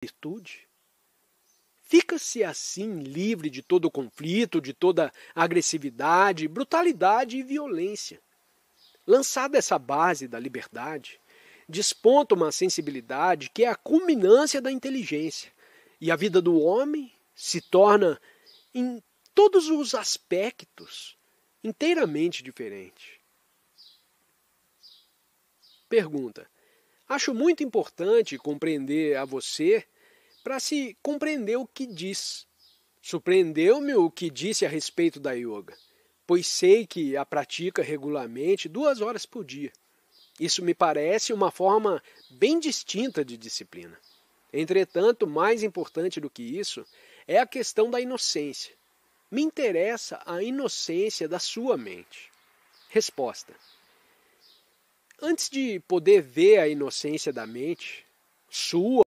virtude. Fica-se assim livre de todo conflito, de toda agressividade, brutalidade e violência. Lançada essa base da liberdade, desponta uma sensibilidade que é a culminância da inteligência, e a vida do homem se torna, em todos os aspectos, inteiramente diferente. Pergunta: Acho muito importante compreender a você para se compreender o que diz. Surpreendeu-me o que disse a respeito da yoga, pois sei que a pratica regularmente duas horas por dia. Isso me parece uma forma bem distinta de disciplina. Entretanto, mais importante do que isso é a questão da inocência. Me interessa a inocência da sua mente. Resposta: Antes de poder ver a inocência da mente, sua